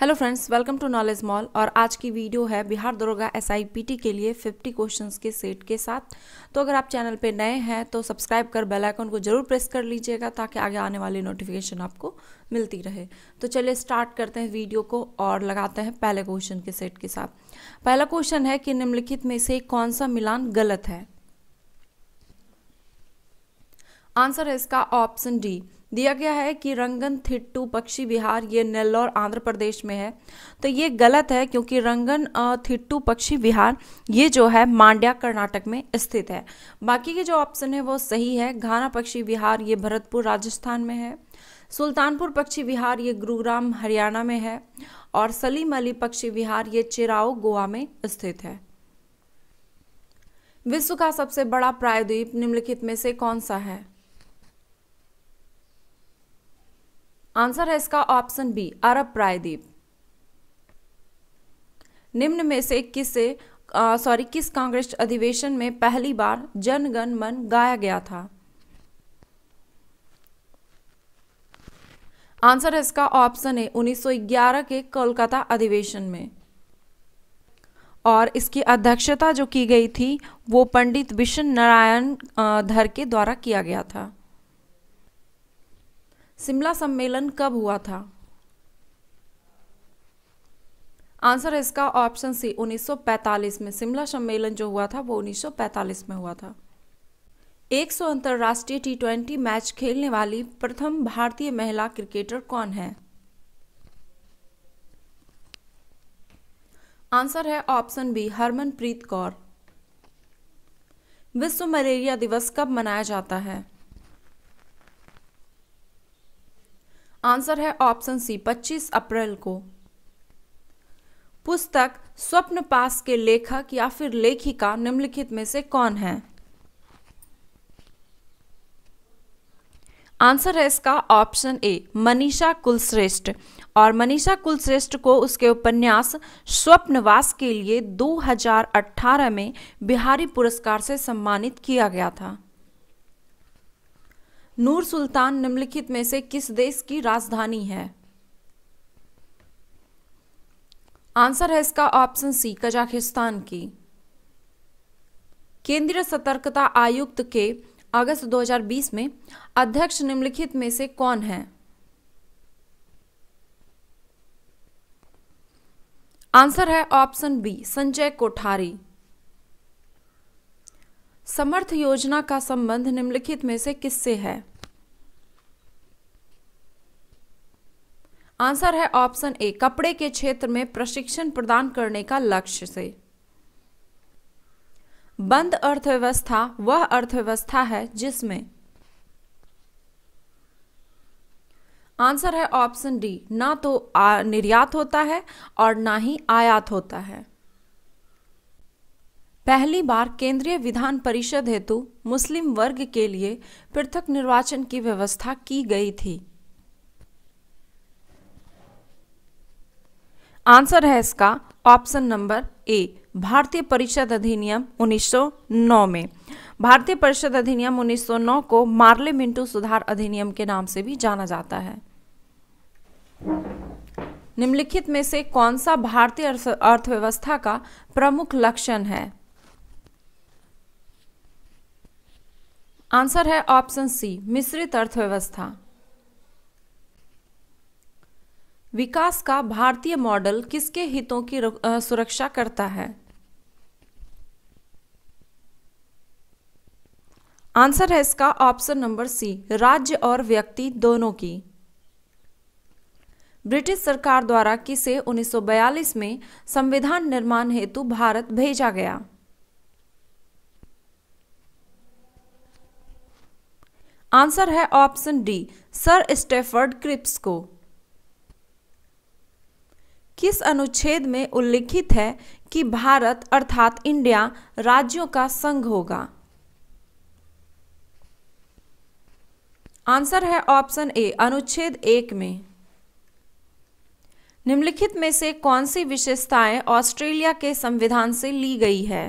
hello friends welcome to knowledge mall और आज की वीडियो है बिहार दरोगा एस के लिए 50 क्वेश्चंस के सेट के साथ तो अगर आप चैनल पे नए हैं तो सब्सक्राइब कर बेल आइकन को जरूर प्रेस कर लीजिएगा ताकि आगे आने वाली नोटिफिकेशन आपको मिलती रहे तो चलिए स्टार्ट करते हैं वीडियो को और लगाते हैं पहले क्वेश्चन के सेट के साथ पहला क्वेश्चन है कि निम्नलिखित में से कौन सा मिलान गलत है आंसर है इसका ऑप्शन डी दिया गया है कि रंगन थिट्टू पक्षी विहार ये नेल्लोर आंध्र प्रदेश में है तो ये गलत है क्योंकि रंगन थिट्टू पक्षी विहार ये जो है मांड्या कर्नाटक में स्थित है बाकी के जो ऑप्शन है वो सही है घाना पक्षी विहार ये भरतपुर राजस्थान में है सुल्तानपुर पक्षी विहार ये गुरुग्राम हरियाणा में है और सलीम अली पक्षी विहार ये चिराओ गोवा में स्थित है विश्व का सबसे बड़ा प्रायद्वीप निम्नलिखित में से कौन सा है आंसर है इसका ऑप्शन बी अरब प्रायद्वीप निम्न में से किसे सॉरी किस कांग्रेस अधिवेशन में पहली बार जनगण मन गाया गया था आंसर है इसका ऑप्शन है 1911 के कोलकाता अधिवेशन में और इसकी अध्यक्षता जो की गई थी वो पंडित विष्णु नारायण धर के द्वारा किया गया था शिमला सम्मेलन कब हुआ था आंसर है इसका ऑप्शन सी 1945 में शिमला सम्मेलन जो हुआ था वो 1945 में हुआ था 100 अंतर्राष्ट्रीय टी ट्वेंटी मैच खेलने वाली प्रथम भारतीय महिला क्रिकेटर कौन है आंसर है ऑप्शन बी हरमनप्रीत कौर विश्व मलेरिया दिवस कब मनाया जाता है आंसर है ऑप्शन सी 25 अप्रैल को पुस्तक स्वप्न पास के लेखक या फिर लेखिका निम्नलिखित में से कौन है आंसर है इसका ऑप्शन ए मनीषा कुलश्रेष्ठ और मनीषा कुलश्रेष्ठ को उसके उपन्यास स्वप्नवास के लिए 2018 में बिहारी पुरस्कार से सम्मानित किया गया था नूर सुल्तान निम्नलिखित में से किस देश की राजधानी है आंसर है इसका ऑप्शन सी कजाकिस्तान की केंद्रीय सतर्कता आयुक्त के अगस्त 2020 में अध्यक्ष निम्नलिखित में से कौन है आंसर है ऑप्शन बी संजय कोठारी समर्थ योजना का संबंध निम्नलिखित में से किससे है आंसर है ऑप्शन ए कपड़े के क्षेत्र में प्रशिक्षण प्रदान करने का लक्ष्य से बंद अर्थव्यवस्था वह अर्थव्यवस्था है जिसमें आंसर है ऑप्शन डी ना तो निर्यात होता है और ना ही आयात होता है पहली बार केंद्रीय विधान परिषद हेतु मुस्लिम वर्ग के लिए पृथक निर्वाचन की व्यवस्था की गई थी आंसर है इसका ऑप्शन नंबर ए भारतीय परिषद अधिनियम 1909 में भारतीय परिषद अधिनियम 1909 को मार्ले मिंटू सुधार अधिनियम के नाम से भी जाना जाता है निम्नलिखित में से कौन सा भारतीय अर्थव्यवस्था का प्रमुख लक्षण है आंसर है ऑप्शन सी मिश्रित अर्थव्यवस्था विकास का भारतीय मॉडल किसके हितों की सुरक्षा करता है आंसर है इसका ऑप्शन नंबर सी राज्य और व्यक्ति दोनों की ब्रिटिश सरकार द्वारा किसे 1942 में संविधान निर्माण हेतु भारत भेजा गया आंसर है option D sir Stafford Cripps को किस अनुच्छेद में उल्लिखित है कि भारत अर्थात इंडिया राज्यों का संघ होगा आंसर है ऑप्शन ए अनुच्छेद एक में निम्नलिखित में से कौन सी विशेषताएं ऑस्ट्रेलिया के संविधान से ली गई है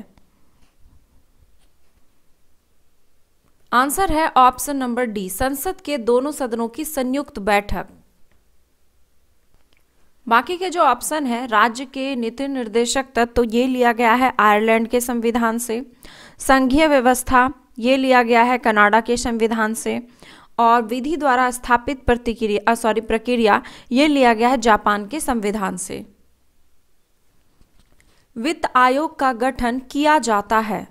आंसर है ऑप्शन नंबर डी संसद के दोनों सदनों की संयुक्त बैठक बाकी के जो ऑप्शन है राज्य के नीति निर्देशक तत्व तो ये लिया गया है आयरलैंड के संविधान से संघीय व्यवस्था ये लिया गया है कनाडा के संविधान से और विधि द्वारा स्थापित प्रतिक्रिया सॉरी प्रक्रिया ये लिया गया है जापान के संविधान से वित्त आयोग का गठन किया जाता है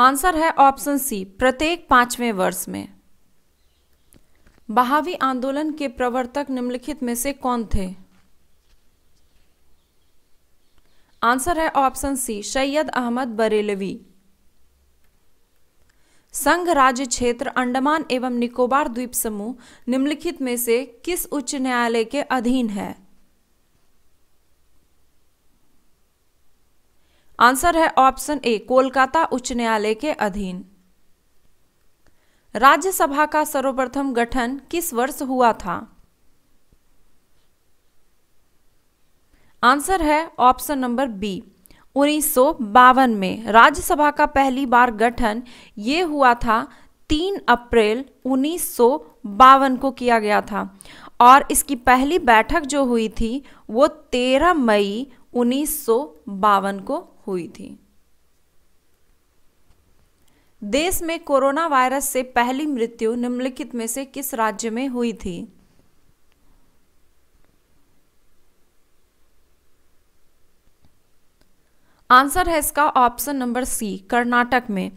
आंसर है ऑप्शन सी प्रत्येक पांचवें वर्ष में बहावी आंदोलन के प्रवर्तक निम्नलिखित में से कौन थे आंसर है ऑप्शन सी सैयद अहमद बरेलवी संघ राज्य क्षेत्र अंडमान एवं निकोबार द्वीप समूह निम्नलिखित में से किस उच्च न्यायालय के अधीन है आंसर है ऑप्शन ए कोलकाता उच्च न्यायालय के अधीन राज्यसभा का सर्वप्रथम गठन किस वर्ष हुआ था आंसर है ऑप्शन नंबर बी उन्नीस में राज्यसभा का पहली बार गठन ये हुआ था 3 अप्रैल उन्नीस को किया गया था और इसकी पहली बैठक जो हुई थी वो 13 मई उन्नीस को हुई थी देश में कोरोना वायरस से पहली मृत्यु निम्नलिखित में से किस राज्य में हुई थी आंसर है इसका ऑप्शन नंबर सी कर्नाटक में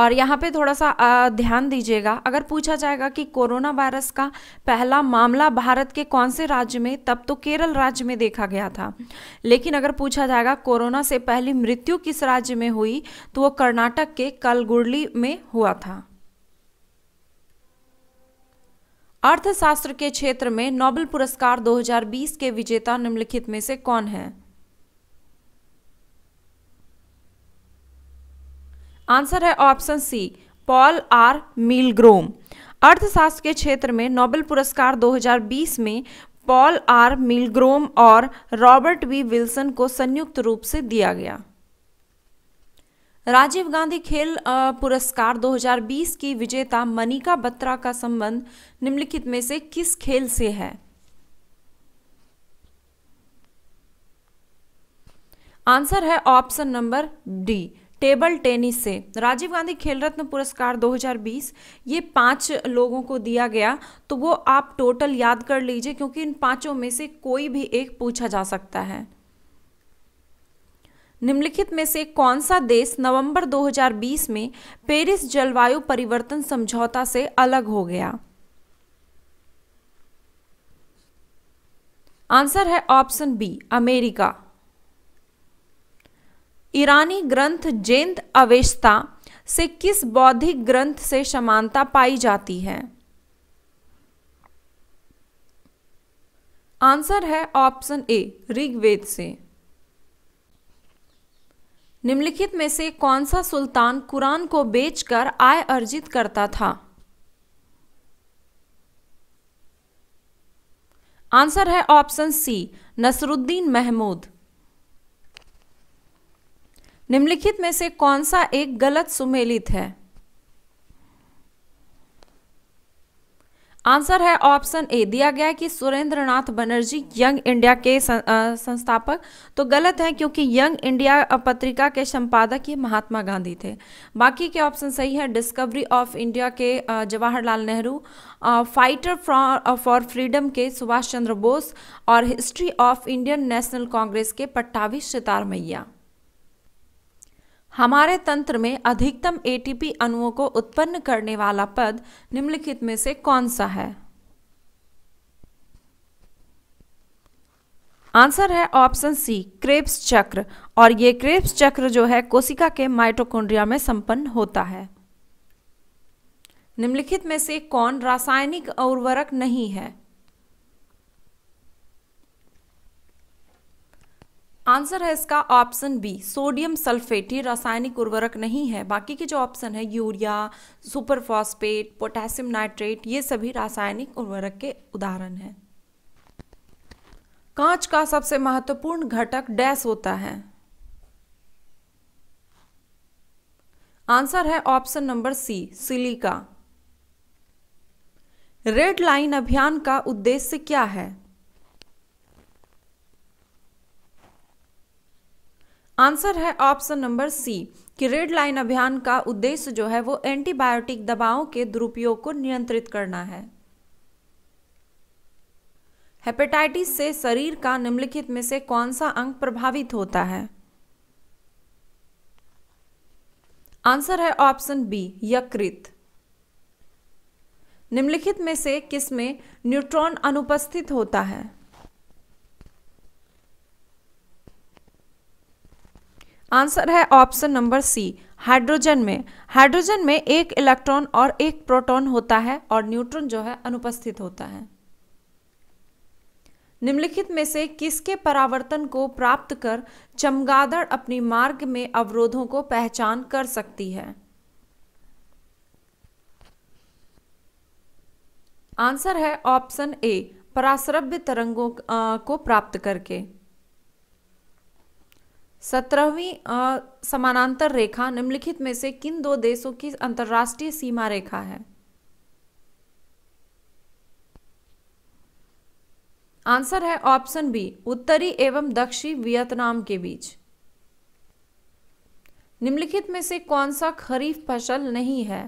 और यहाँ पे थोड़ा सा ध्यान दीजिएगा अगर पूछा जाएगा कि कोरोना वायरस का पहला मामला भारत के कौन से राज्य में तब तो केरल राज्य में देखा गया था लेकिन अगर पूछा जाएगा कोरोना से पहली मृत्यु किस राज्य में हुई तो वो कर्नाटक के कलगुडली में हुआ था अर्थशास्त्र के क्षेत्र में नोबेल पुरस्कार 2020 के विजेता निम्नलिखित में से कौन है आंसर है option C Paul R Milgrom अर्थशास्त्र के क्षेत्र में नोबेल पुरस्कार 2020 में पॉल आर मिलग्रोम और रॉबर्ट वी विल्सन को संयुक्त रूप से दिया गया राजीव गांधी खेल पुरस्कार 2020 की विजेता मनिका बत्रा का संबंध निम्नलिखित में से किस खेल से है आंसर है option number D table tennis से राजीव गांधी खेल रत्न पुरस्कार 2020 ये पांच लोगों को दिया गया तो वो आप टोटल याद कर लीजिए क्योंकि इन पांचों में से कोई भी एक पूछा जा सकता है निम्नलिखित में से कौन सा देश नवंबर 2020 में पेरिस जलवायु परिवर्तन समझौता से अलग हो गया आंसर है ऑप्शन बी अमेरिका ईरानी ग्रंथ जेंद अवेस्ता से किस बौद्धिक ग्रंथ से समानता पाई जाती है आंसर है ऑप्शन ए ऋग्वेद से निम्नलिखित में से कौन सा सुल्तान कुरान को बेचकर आय अर्जित करता था आंसर है ऑप्शन सी नसरुद्दीन महमूद निम्नलिखित में से कौन सा एक गलत सुमेलित है आंसर है ऑप्शन ए दिया गया है कि सुरेंद्र नाथ बनर्जी यंग इंडिया के संस्थापक तो गलत है क्योंकि यंग इंडिया पत्रिका के संपादक ये महात्मा गांधी थे बाकी के ऑप्शन सही है डिस्कवरी ऑफ इंडिया के Jawaharlal Nehru fighter for freedom के सुभाष चंद्र बोस और history of Indian National Congress के पट्टावी सितार मैया हमारे तंत्र में अधिकतम एटीपी अणुओं को उत्पन्न करने वाला पद निम्नलिखित में से कौन सा है आंसर है ऑप्शन सी क्रेप्स चक्र और ये क्रेप्स चक्र जो है कोशिका के माइटोकॉन्ड्रिया में संपन्न होता है निम्नलिखित में से कौन रासायनिक उर्वरक नहीं है आंसर है इसका ऑप्शन बी सोडियम सल्फेट ही रासायनिक उर्वरक नहीं है बाकी के जो ऑप्शन है यूरिया सुपरफॉस्पेट पोटेशियम नाइट्रेट ये सभी रासायनिक उर्वरक के उदाहरण हैं कांच का सबसे महत्वपूर्ण घटक डैश होता है आंसर है option number C silica red line अभियान का उद्देश्य क्या है आंसर है ऑप्शन नंबर सी कि रेड लाइन अभियान का उद्देश्य जो है वो एंटीबायोटिक दवाओं के दुरुपयोग को नियंत्रित करना है हेपेटाइटिस से शरीर का निम्नलिखित में से कौन सा अंग प्रभावित होता है आंसर है ऑप्शन बी यकृत निम्नलिखित में से किसमें न्यूट्रॉन अनुपस्थित होता है आंसर है ऑप्शन नंबर सी हाइड्रोजन में हाइड्रोजन में एक इलेक्ट्रॉन और एक प्रोटॉन होता है और न्यूट्रॉन जो है अनुपस्थित होता है निम्नलिखित में से किसके परावर्तन को प्राप्त कर चमगादड़ अपनी मार्ग में अवरोधों को पहचान कर सकती है आंसर है ऑप्शन ए पराश्रव्य तरंगों को प्राप्त करके सत्रहवीं समानांतर रेखा निम्नलिखित में से किन दो देशों की अंतर्राष्ट्रीय सीमा रेखा है आंसर है ऑप्शन बी उत्तरी एवं दक्षिण वियतनाम के बीच निम्नलिखित में से कौन सा खरीफ फसल नहीं है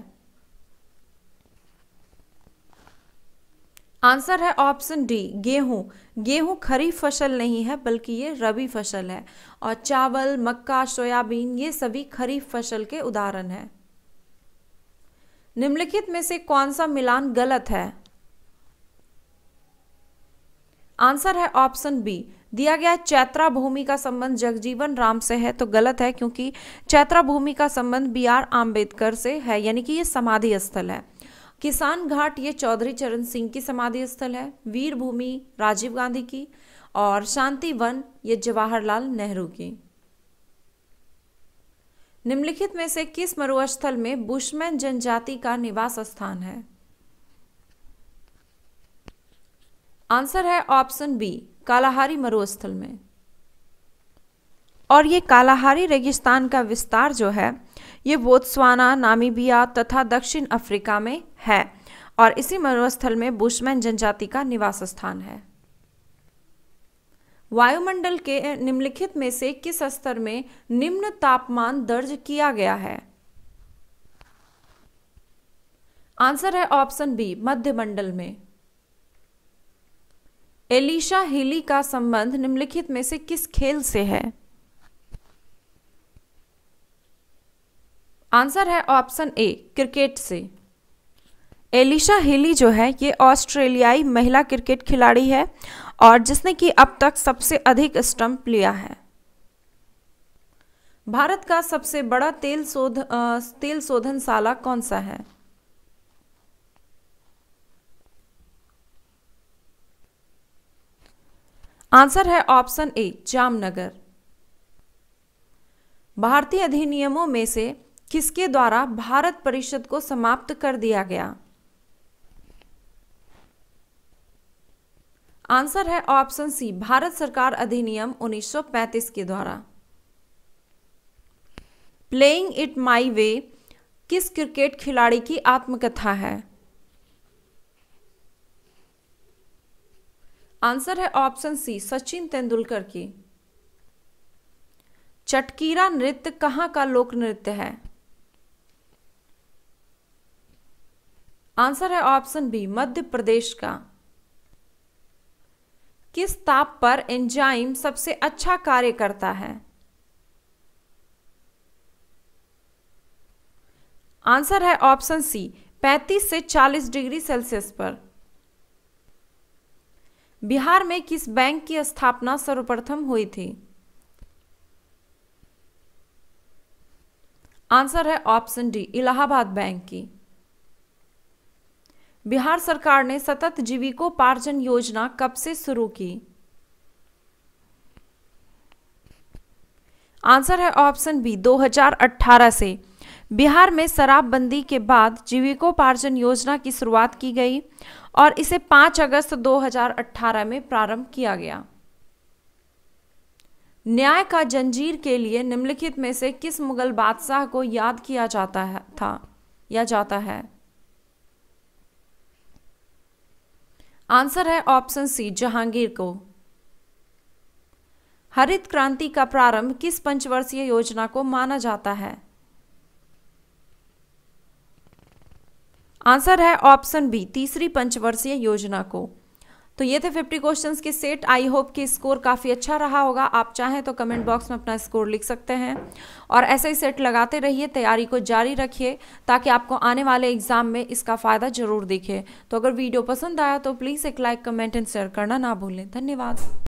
आंसर है ऑप्शन डी गेहूं गेहूं खरीफ फसल नहीं है बल्कि ये रबी फसल है और चावल मक्का सोयाबीन ये सभी खरीफ फसल के उदाहरण हैं निम्नलिखित में से कौन सा मिलान गलत है आंसर है ऑप्शन बी दिया गया चैत्रा भूमि का संबंध जगजीवन राम से है तो गलत है क्योंकि चैत्रा भूमि का संबंध बी आर आम्बेडकर से है यानी कि यह समाधि स्थल है किसान घाट ये चौधरी चरण सिंह की समाधि स्थल है वीर भूमि राजीव गांधी की और शांति वन ये जवाहरलाल नेहरू की निम्नलिखित में से किस मरुस्थल में बुशमैन जनजाति का निवास स्थान है आंसर है ऑप्शन बी कालाहारी मरुस्थल में और ये कालाहारी रेगिस्तान का विस्तार जो है ये बोत्सवाना नामीबिया तथा दक्षिण अफ्रीका में है और इसी मरुस्थल में बुशमैन जनजाति का निवास स्थान है वायुमंडल के निम्नलिखित में से किस स्तर में निम्न तापमान दर्ज किया गया है आंसर है ऑप्शन बी मध्यमंडल में एलिशा हिली का संबंध निम्नलिखित में से किस खेल से है आंसर है ऑप्शन ए क्रिकेट से एलिशा हिली जो है ये ऑस्ट्रेलियाई महिला क्रिकेट खिलाड़ी है और जिसने कि अब तक सबसे अधिक स्टंप लिया है भारत का सबसे बड़ा तेल शोध तेल शोधनशाला कौन सा है आंसर है ऑप्शन ए जामनगर भारतीय अधिनियमों में से किसके द्वारा भारत परिषद को समाप्त कर दिया गया आंसर है ऑप्शन सी भारत सरकार अधिनियम 1935 के द्वारा प्लेइंग इट माई वे किस क्रिकेट खिलाड़ी की आत्मकथा है आंसर है ऑप्शन सी सचिन तेंदुलकर की चटकीरा नृत्य कहाँ का लोक नृत्य है आंसर है ऑप्शन बी मध्य प्रदेश का किस ताप पर एंजाइम सबसे अच्छा कार्य करता है आंसर है ऑप्शन सी 35 से 40 डिग्री सेल्सियस पर बिहार में किस बैंक की स्थापना सर्वप्रथम हुई थी आंसर है ऑप्शन डी इलाहाबाद बैंक की बिहार सरकार ने सतत जीविकोपार्जन योजना कब से शुरू की आंसर है ऑप्शन बी 2018 से बिहार में शराबबंदी के बाद जीविकोपार्जन योजना की शुरुआत की गई और इसे 5 अगस्त 2018 में प्रारंभ किया गया न्याय का जंजीर के लिए निम्नलिखित में से किस मुगल बादशाह को याद किया जाता है था या जाता है आंसर है ऑप्शन सी जहांगीर को हरित क्रांति का प्रारंभ किस पंचवर्षीय योजना को माना जाता है आंसर है ऑप्शन बी तीसरी पंचवर्षीय योजना को तो ये थे 50 क्वेश्चंस की सेट आई होप कि स्कोर काफ़ी अच्छा रहा होगा आप चाहें तो कमेंट बॉक्स में अपना स्कोर लिख सकते हैं और ऐसे ही सेट लगाते रहिए तैयारी को जारी रखिए ताकि आपको आने वाले एग्जाम में इसका फ़ायदा ज़रूर दिखे तो अगर वीडियो पसंद आया तो प्लीज़ एक लाइक कमेंट एंड शेयर करना ना भूलें धन्यवाद